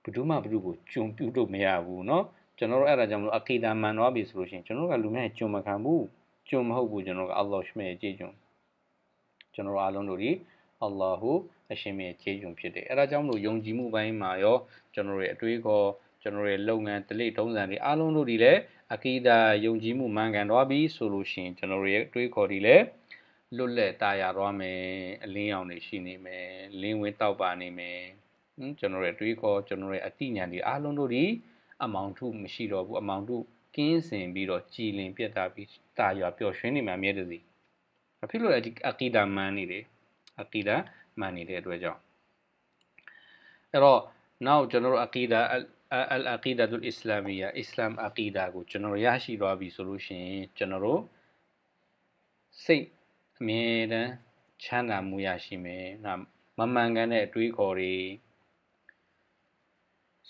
ယ်သူမှဘယ်သူကိုကျုံပြုတ်လို့မရဘူးနော်ကျွန်တော်တို့အဲ့ဒါကြောင့်မလို့အကိဒါမန်တော့ပြီဆိုလို့ရှိရင်ကျွန်တော်တို့ကလူများကျုံမခံဘူးကျုံမဟုတ်ဘူးကျွန်တော်က Allah ရှင်ရဲ့ခြေကျုံကျွန်တော်အားလုံးတို့ဒီအလ္လာဟူအရှင်မြတ်ခြေကျုံဖြစ်တယ်အဲဒါကြောင့်မလို့ယုံကြည်မှုပိုင်းမှာရော ကျွန်တော်ရဲ့အတွေးခေါ်ကျွန်တော်ရဲ့လုပ်ငန်းတလိထုံးစံတွေအားလုံးတို့ဒီလည်းအကိဒါယုံကြည်မှုမှန်ကန်သွားပြီဆိုလို့ရှိရင်ကျွန်တော်ရဲ့အတွေးခေါ်ဒီလည်းလွတ်လပ်တာရသွားမယ်အလင်းရောင်တွေရှိနေမယ်လင်းဝင်းတောက်ပါနေမယ်ကျွန်တော်ရဲ့အတွေးခေါ်ကျွန်တော်ရဲ့အတိညာဏ်တွေအားလုံးတို့ဒီအမောင်ထုမရှိတော့ဘူးအမောင်ထုကင်းစင်ပြီးတော့ကြည်လင်ပြတ်တာပြီးတာရွာပျော်ရွှင်နေမှာမြဲတစီမဖြစ်လို့လည်းဒီအကီဒါမန်နေတယ်အကီဒါမန်နေတဲ့အတွက်ကြောင့်အဲ့တော့ now ကျွန်တော်တို့အကီဒါအလ်အကီဒါတ်အစ္စလာမီယာအစ္စလာမ်အကီဒါကိုကျွန်တော်ရရှိသွားပြီဆိုလို့ရှိရင်ကျွန်တော်တို့စိတ်အမြဲတမ်းချမ်းသာမှုရရှိမယ်မမှန်ကန်တဲ့အတွေးခေါ်တွေ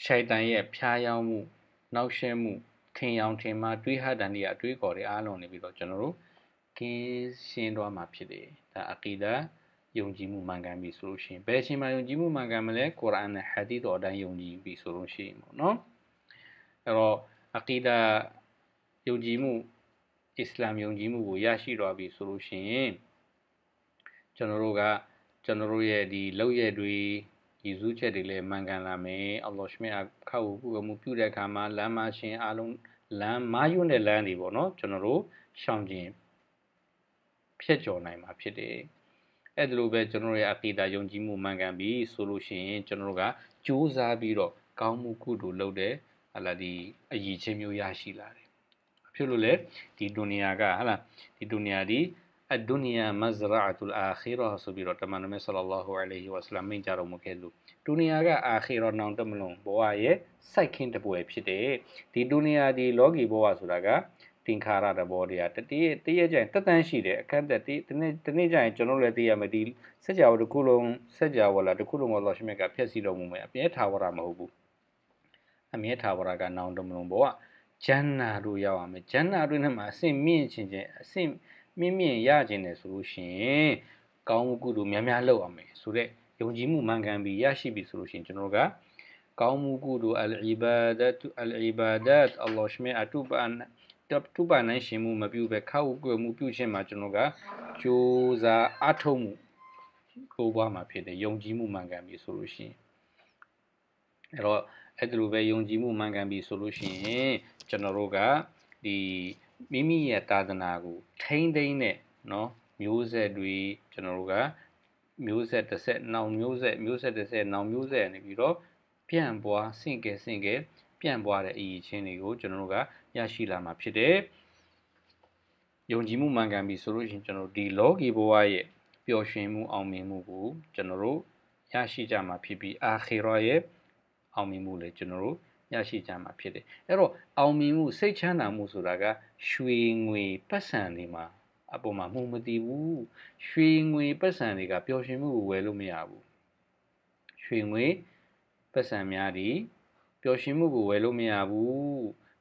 ရှိုက်တန်ရဲ့ဖျားယောင်းမှုနှောက်ယှက်မှုထင်အောင်ထင်မှာတွေးဟတန်တွေကတွေးခေါ်တဲ့အားလုံးနေပြီးတော့ကျွန်တော်တို့ကင်းရှင်းသွားမှာဖြစ်တယ်ဒါအကီဒါယုံကြည်မှုမှန်ကန်ပြီဆိုလို့ရှိရင်ဘယ်အချိန်မှာယုံကြည်မှုမှန်ကန်မလဲကုရ်အာန်နဲ့ဟာဒီသ်တော်အတိုင်းယုံကြည်ပြီဆိုလို့ရှိရင်ပေါ့နော်အဲ့တော့အကီဒါယုံကြည်မှုအစ္စလာမ်ယုံကြည်မှုကိုရရှိသွားပြီဆိုလို့ရှိရင်ကျွန်တော်တို့ကကျွန်တော်တို့ရဲ့ဒီလောက်ရတွေည်စုချက်တွေလည်းမှန်ကန်လာမယ်အော်လော်ရှမစ်ဟာခောက်ဝပုဂမှုပြုတဲ့အခါမှာလမ်းမရှင်အားလုံးလမ်းမာယွန်းတဲ့လမ်းတွေပေါ့နော်ကျွန်တော်တို့ရှောင်ကျင်ဖြတ်ကျော်နိုင်မှာဖြစ်တယ်အဲ့ဒါလိုပဲကျွန်တော်ရဲ့အကိတာယုံကြည်မှုမှန်ကန်ပြီးဆိုလို့ရှိရင်ကျွန်တော်တို့ကကြိုးစားပြီးတော့ကောင်းမှုကုသိုလ်လုပ်တဲ့အလားဒီအရည်ချင်းမျိုးရရှိလာတယ်ဖြစ်လို့လေဒီဒုနီယာကဟလာဒီဒုနီယာဒီအဒုနီယာမဇရာတုလ် အာခီရာဆိုပြီးတော့တမန်တော်မြတ်ဆလ္လာလာဟူအလိုင်ဟီဝါဆလမ်မိန့်ကြတော်မူခဲ့လို့ဒုနီယာကအာခီရာနောင်တမလွန်ဘဝရဲ့စိုက်ခင်းတပွဲဖြစ်တယ်ဒီဒုနီယာဒီလောကီဘဝဆိုတာကတင်ခါရတဘောတရားတတိယတရကျရင်တက်တန်းရှိတယ်အခက်တက်ဒီတနေ့တနေ့ကျရင်ကျွန်တော်လည်းသိရမယ်ဒီစัจ java တစ်ခုလုံးစัจ java လားတစ်ခုလုံးတော့ရှိမြက်ကဖြည့်ဆည်းတော်မူမယ်အပြဲထာဝရမဟုတ်ဘူးအမြဲထာဝရကနောင်တမလွန်ဘဝဂျန်နာတို့ရောက်ရမယ်ဂျန်နာတို့နဲ့မှာအဆင့်မြင့်ခြင်းချင်းအဆင့်မြင့်မြင့်ရခြင်းတယ်ဆိုလို့ရှိရင်ကောင်းမှုကုသိုလ်များများလုပ်အောင်မယ်ဆိုတော့ယုံကြည်မှုမှန်ကန်ပြီးရရှိပြီဆိုလို့ရှိရင်ကျွန်တော်ကကောင်းမှုကုသိုလ်အလ်အီဘာဒတ်အလ်အီဘာဒတ်အလ္လာဟ်ရှမေအတူပန်တပ်တူပန်နိုင်ရှင်မှုမပြုဘဲခောက်ကွယ်မှုပြုခြင်းမှာကျွန်တော်ကကြိုးစားအထောက်မှုကိုးပွားမှာဖြစ်တယ်ယုံကြည်မှုမှန်ကန်ပြီဆိုလို့ရှိရင်အဲ့တော့အဲ့ဒီလိုပဲယုံကြည်မှုမှန်ကန်ပြီဆိုလို့ရှိရင်ကျွန်တော်တို့ကဒီမိမိရဲ့သာသနာကိုထိမ့်သိမ့်တဲ့နော်မျိုးဆက်တွေကျွန်တော်တို့ကမျိုးဆက်တစ်ဆက်နောင်မျိုးဆက်မျိုးဆက်တစ်ဆက်နောင်မျိုးဆက်နေပြီးတော့ပြန့်ပွားဆင့်ကဲဆင့်ကဲပြန့်ပွားတဲ့အရေးချင်းတွေကိုကျွန်တော်တို့ကရရှိလာမှာဖြစ်တယ်။ယုံကြည်မှုမှန်ကန်ပြီဆိုလို့ရှိရင်ကျွန်တော်ဒီလောကီဘဝရဲ့ပျော်ရွှင်မှု အောင်မြင်မှုကိုကျွန်တော်တို့ရရှိကြမှာဖြစ်ပြီးအာခေရာရဲ့အောင်မြင်မှုလည်းကျွန်တော်တို့ရရှိကြမှာဖြစ်တယ်အဲ့တော့အောင်မြင်မှုစိတ်ချမ်းသာမှုဆိုတာကရွှေငွေပတ်စံတွေမှာအပေါ်မှာမှုမတည်ဘူးရွှေငွေပတ်စံတွေကပျော်ရွှင်မှုကိုဝယ်လို့မရဘူးရွှေငွေပတ်စံများဒီပျော်ရွှင်မှုကိုဝယ်လို့မရဘူး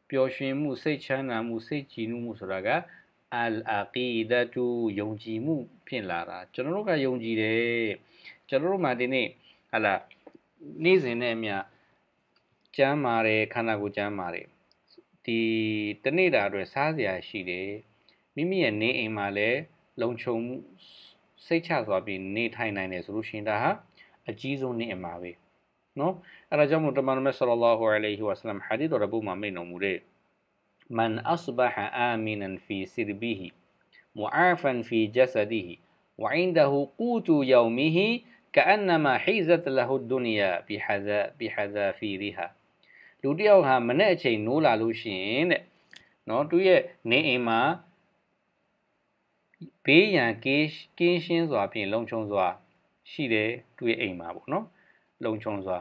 ပျော်ရွှင်မှုစိတ်ချမ်းသာမှုစိတ်ကြည်နူးမှုဆိုတာကအလ်အာကီဒတူယုံကြည်မှုဖြစ်လာတာကျွန်တော်တို့ကယုံကြည်တယ်ကျွန်တော်တို့မှာဒီနေ့ဟာလာနေ့စဉ်နဲ့အမျှကျန်းမာတယ်ခန္ဓာကိုယ်ကျန်းမာတယ်ဒီတနေ့တာအတွက်စားစရာရှိတယ်မိမိရဲ့နေအိမ်မှာလည်းလုံခြုံမှုစိတ်ချစွာပြီးနေထိုင်နိုင်တယ်ဆိုလို့ရှိရင်ဒါဟာအကြီးဆုံးနေအိမ်မှာပဲနော်အဲ့ဒါကြောင့်မို့တမန်တော်ဆလ္လာဟူအလိုင်ဟီဝါဆလမ်ဟာဒီတော်ရဘုမမိန်တော်မူတဲ့ من أصبح آمنا في سربه معافا في جسده وعنده قوت يومه كأنما حيزت له الدنيا بحذافيرها လူတယောက်ဟာမနဲ့အချိန်နိုးလာလို့ရှိရင်တဲ့နော်သူရဲ့နေအိမ်မှာဘေးရန်ကင်းကင်းရှင်းစွာဖြင့်လုံခြုံစွာရှိတယ်သူရဲ့အိမ်မှာပေါ့နော်လုံခြုံစွာ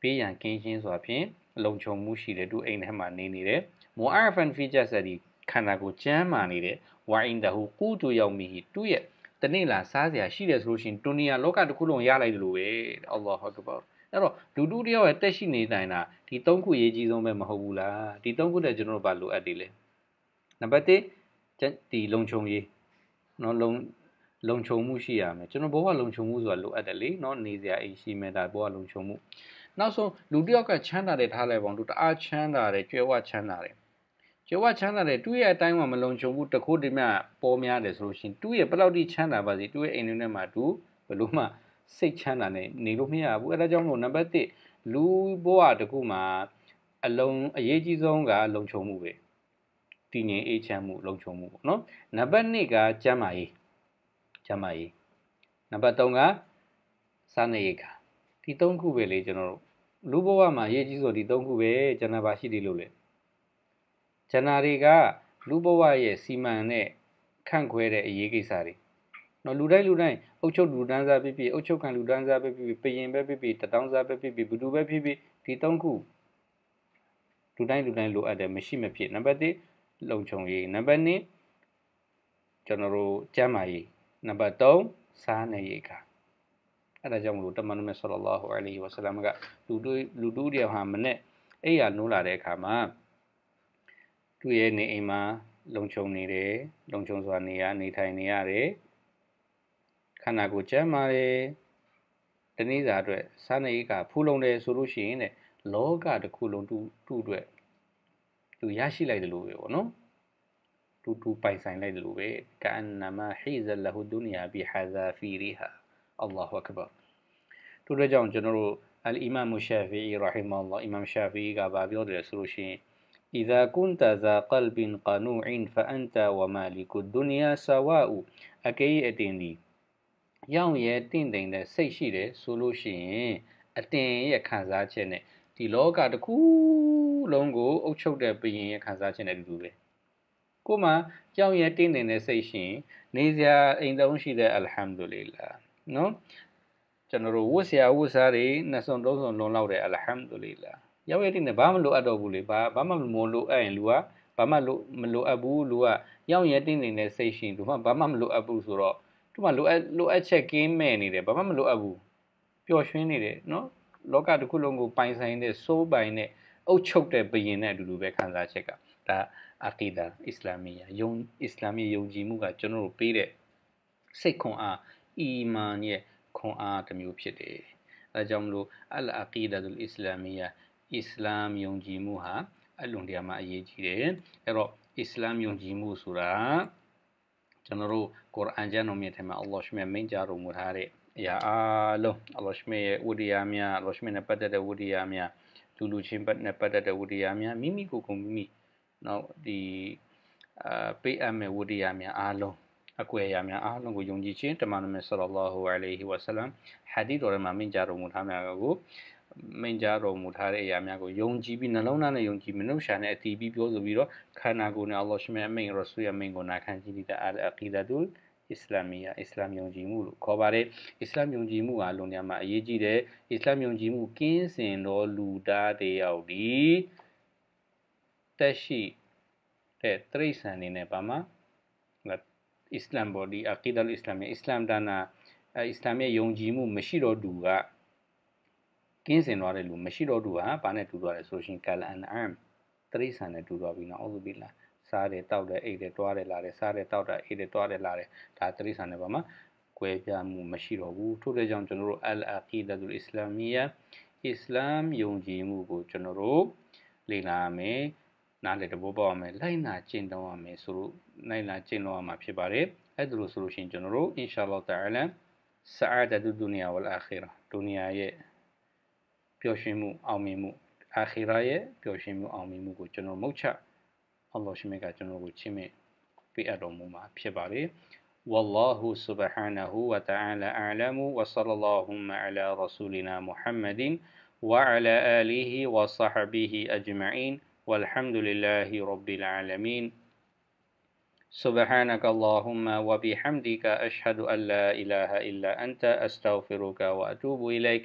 ဘေးရန်ကင်းရှင်းစွာဖြင့်လုံခြုံမှုရှိတယ်သူအိမ်ထဲမှာနေနေတယ် mu'arrafan fi jasadi ခန္ဓာကိုယ်ကျန်းမာနေတဲ့ wa'indahu qutu yawmihi သူရဲ့တနေ့လာစားစရာရှိတယ်ဆိုလို့ရှိရင်ဒုနီယာလောကတစ်ခုလုံးရလိုက်တယ်လို့ပဲအလ္လာဟ်အက္ဘာအဲ့တော့လူတူတယောက်ရဲ့တက်ရှိနေနိုင်တာဒီ၃ခုရေးကြီးဆုံးပဲမဟုတ်ဘူးလားဒီ၃ခုတည်းကျွန်တော်တို့ဘာလိုအပ်တယ်လဲနံပါတ်1ဒီလုံခြုံရေးเนาะလုံလုံခြုံမှုရှိရမယ်ကျွန်တော်ဘဝလုံခြုံမှုဆိုတာလိုအပ်တယ်လေเนาะနေစရာအိမ်ရှိမယ်ဒါဘဝလုံခြုံမှုနောက်ဆုံးလူတစ်ယောက်ကချမ်းသာတယ်ထားလိုက်ပါအောင်သူတအားချမ်းသာတယ်ကြွယ်ဝချမ်းသာတယ်ကြွယ်ဝချမ်းသာတယ်သူ့ရဲ့အတိုင်းမှာမလုံခြုံဘူးတခုတည်းမြပေါ်များတယ်ဆိုလို့ရှိရင်သူ့ရဲ့ဘယ်လောက်ထိချမ်းသာပါစေသူ့ရဲ့အိမ်တွင်းထဲမှာသူဘယ်လိုမှစိတ်ချမ်းသာနဲ့နေလို့မရဘူးအဲဒါကြောင့်မို့နံပါတ်1လူဘဝတခုမှာအလုံးအရေးကြီးဆုံးကလုံခြုံမှုပဲတည်ငြိမ်အေးချမ်းမှုလုံခြုံမှုပေါ့နော်နံပါတ်2ကကျန်းမာရေးကျန်းမာရေးနံပါတ်3ကစားနေရေးကဒီ၃ခုပဲလေကျွန်တော်တို့လူဘဝမှာအရေးကြီးဆုံးဒီ၃ခုပဲကျန်တာပါရှိသေးလို့လေကျန်တာတွေကလူဘဝရဲ့စီမံနဲ့ခန့်ခွဲတဲ့အရေးကိစ္စတွေနော်လူတိုင်းလူတိုင်းအုတ်ချုပ်လူတန်းစားဖြစ်ဖြစ်အုတ်ချုပ်ခံလူတန်းစားဖြစ်ဖြစ်ပရင်ပဲဖြစ်ဖြစ်တတောင်းစားပဲဖြစ်ဖြစ်ဘဒူပဲဖြစ်ဖြစ်ဒီသုံးခုလူတိုင်းလူတိုင်းလိုအပ်တယ်မရှိမဖြစ်နံပါတ်1လုံခြုံရေးနံပါတ်2ကျွန်တော်တို့ကျမ်းမာရေးနံပါတ်3စားနေရေးကအဲ့ဒါကြောင့်မလို့တမန်တော်မြတ်ဆလ္လာဟူအလိုင်းဝါဆလမ်ကလူတို့လူတို့တွေဟာမနဲ့အဲ့ရနိုးလာတဲ့အခါမှာသူ့ရဲ့နေအိမ်မှာလုံခြုံနေတယ်လုံခြုံစွာနေရနေထိုင်နေရတယ်ခန္ဓာကိုယ်ကျန်းမာတယ်တနည်းစာအတွက်စာနေကဖူးလုံတယ်ဆိုလို့ရှိရင်တဲ့လောကတစ်ခုလုံးတူတူအတွက်သူရရှိလိုက်တယ်လို့ပဲပေါ့နော်တူတူပိုင်ဆိုင်လိုက်တယ်လို့ပဲကာအန်နမဟီဇလဟူဒူနီယာဘီဟာဇာဖီရီဟာအလ္လာဟူအကဘာတို့တဲ့ကြောင့်ကျွန်တော်တို့အလ်အီမမ်မူရှာဖီရာဟီမဟူလာအီမမ်ရှာဖီကဘာပြောတယ်ဆိုလို့ရှိရင် إذا كنت ذا قلب قنوع فأنت ومالك الدنيا سواء أكي أتندي ရောင့်ရဲတင့်တယ်တဲ့စိတ်ရှိတယ်ဆိုလို့ရှိရင်အတင်ရဲ့ခံစားချက်နဲ့ဒီလောကတစ်ခုလုံးကိုအုပ်ချုပ်တဲ့ဘုရင်ရဲ့ခံစားချက်နဲ့အတူတူပဲကိုမှကြောင်ရဲတင့်တယ်တဲ့စိတ်ရှင်နေစရာအိမ်တုံးရှိတဲ့အလ်ဟမ်ဒူလ illah နော်ကျွန်တော်တို့ဝတ်စရာဝတ်စားတွေနှစ်စုံသုံးစုံလုံလောက်တဲ့အလ်ဟမ်ဒူလ illah ရောက်ရတဲ့နဲ့ဘာမှလိုအပ်တော့ဘူးလေဘာဘာမှမလိုအပ်ရင်လူကဘာမှလိုမလိုအပ်ဘူးလူကရောက်ရတဲ့နေတဲ့စိတ်ရှင်လူကဘာမှမလိုအပ်ဘူးဆိုတော့သူ့မှာလိုအပ်လိုအပ်ချက်ကင်းမဲ့နေတယ်ဘာမှမလိုအပ်ဘူးပျော်ရွှင်နေတယ်နော်လောကတစ်ခုလုံးကိုပိုင်ဆိုင်တဲ့စိုးပိုင်နဲ့အုပ်ချုပ်တဲ့ဘယင်နဲ့အတူတူပဲခံစားချက်ကဒါအာကီဒါအစ္စလာမီယာယုံအစ္စလာမီယုံကြည်မှုကကျွန်တော်တို့ပေးတဲ့စိတ်ခွန်အားအီမန်ရဲ့ခွန်အားတစ်မျိုးဖြစ်တယ်အဲကြောင့်မလို့အလ်အာကီဒါဒူလ်အစ္စလာမီယာအစ္စလာမ်ယုံကြည်မှုဟာအလွန်တရာမှအရေးကြီးတယ်အဲ့တော့အစ္စလာမ်ယုံကြည်မှုဆိုတာကျွန်တော်တို့ကုရ်အာန်ကျမ်းတော်မြတ်ထဲမှာအလ္လာဟ်ရှင်ရဲ့မိန့်ကြားတော်မူထားတဲ့အရာအားလုံးအလ္လာဟ်ရှင်ရဲ့ဝိရိယများအလ္လာဟ်ရှင်နဲ့ပတ်သက်တဲ့ဝိရိယများလူလူချင်းပတ်နဲ့ပတ်သက်တဲ့ဝိရိယများမိမိကိုယ်ကိုမိမိနောက်ဒီအာပေးအပ်မဲ့ဝိရိယများအားလုံးအကွယ်အရာများအားလုံးကိုယုံကြည်ခြင်းတမန်တော်မြတ်ဆလ္လာဟူအလိုင်ဟီဝါဆလမ်ဟာဒီတော်မှာမိန့်ကြားတော်မူထားများကိုမင်ကြားတော်မူထားတဲ့အရာများကိုယုံကြည်ပြီးနှလုံးသားနဲ့ယုံကြည်မနှုတ်ရှာနဲ့အတီးပြီးပြောဆိုပြီးတော့ခန္ဓာကိုယ်နဲ့အလ္လာဟ်ရှင်ရဲ့အမိန့်ရဆူရဲ့အမိန့်ကိုနာခံကြည့်တဲ့အအကီဒတ်ူလ်အစ္စလာမီယာအစ္စလာမ်ယုံကြည်မှုလို့ခေါ်ပါတယ်အစ္စလာမ်ယုံကြည်မှုဟာလွန်ရမှာအရေးကြီးတယ်အစ္စလာမ်ယုံကြည်မှုကင်းစင်တော်လူသားတယောက်ဒီတက်ရှိတဲ့တရိษံနေနဲ့ပါမှာအစ္စလာမ်ဘော်ဒီအကီဒတ်အစ္စလာမီယာအစ္စလာမ်ဒါနာအစ္စလာမ်ရဲ့ယုံကြည်မှုမရှိတော့သူကကင်းစင်သွားတဲ့လူမရှိတော့သူဟာဘာနဲ့တူသွားလဲဆိုရှင် gal and arm တရိษံနဲ့တူသွားပြီနော်အောက်သူပြီလားစားတယ်တောက်တယ်အိတ်တယ်တွားတယ်လာတယ်စားတယ်တောက်တယ်အိတ်တယ်တွားတယ်လာတယ်ဒါတရိษံနဲ့ပါမှာကွဲပြားမှုမရှိတော့ဘူးထို့တဲ့ကြောင့်ကျွန်တော်တို့ al aqidatul islamiyya အစ္စလာမ်ယုံကြည်မှုကိုကျွန်တော်တို့လေ့လာရမယ်နားလည်တဘောပေါက်ရမယ်လိုက်နာကျင့်သုံးရမယ်ဆိုလို့နိုင်လာကျင့်သုံးရမှာဖြစ်ပါတယ်အဲ့ဒါလို့ဆိုလို့ရှိရင်ကျွန်တော်တို့ inshallah ta'ala sa'adatud dunya wal akhirah ဒုနီယာရဲ့ပျော်ရွှင်မှုအောင်မြင်မှုအာခိရာရဲ့ပျော်ရွှင်မှုအောင်မြင်မှုကိုကျွန်တော်မုတ်ချအလ္လာဟ်ရှင်မြတ်ကကျွန်တော်ကိုချီးမြှင့်ပေးအပ်တော်မူမှာဖြစ်ပါလေ والله سبحانه وتعالى أعلم وصلى اللهم على رسولنا محمد وعلى آله وصحبه أجمعين والحمد لله رب العالمين سبحانك اللهم وبحمدك أشهد أن لا إله إلا أنت أستغفرك وأتوب إليك